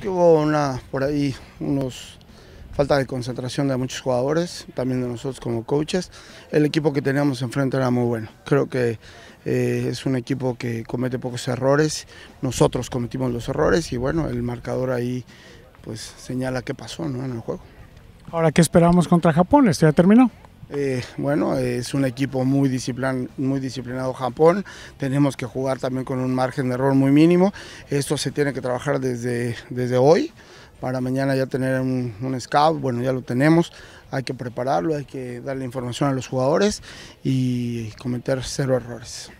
que hubo una, por ahí unos falta de concentración de muchos jugadores, también de nosotros como coaches. El equipo que teníamos enfrente era muy bueno. Creo que eh, es un equipo que comete pocos errores. Nosotros cometimos los errores y bueno, el marcador ahí pues señala qué pasó ¿no? en el juego. Ahora, ¿qué esperamos contra Japón? ¿Esto ya terminó? Eh, bueno, es un equipo muy, disciplinado, muy disciplinado Japón. Tenemos que jugar también con un margen de error muy mínimo. Esto se tiene que trabajar desde, desde hoy para mañana ya tener un, un scout. Bueno, ya lo tenemos. Hay que prepararlo, hay que darle información a los jugadores y cometer cero errores.